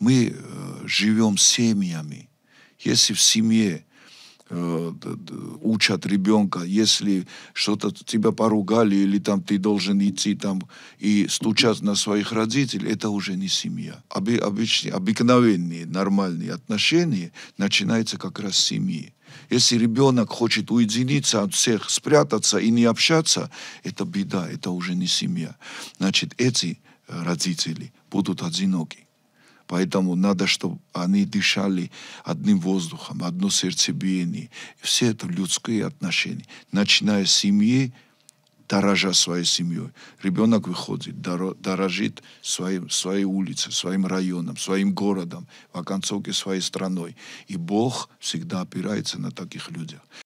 Мы э, живем семьями. Если в семье э, учат ребенка, если что-то тебя поругали, или там ты должен идти там и стучать на своих родителей, это уже не семья. обычные, обыкновенные, нормальные отношения начинаются как раз с семьи. Если ребенок хочет уединиться от всех, спрятаться и не общаться, это беда, это уже не семья. Значит, эти э, родители будут одиноки. Поэтому надо, чтобы они дышали одним воздухом, одно сердцебиение. Все это людские отношения. Начиная с семьи, дорожа своей семьей. Ребенок выходит, дорожит своим, своей улицей, своим районом, своим городом, в оконцовке своей страной. И Бог всегда опирается на таких людей.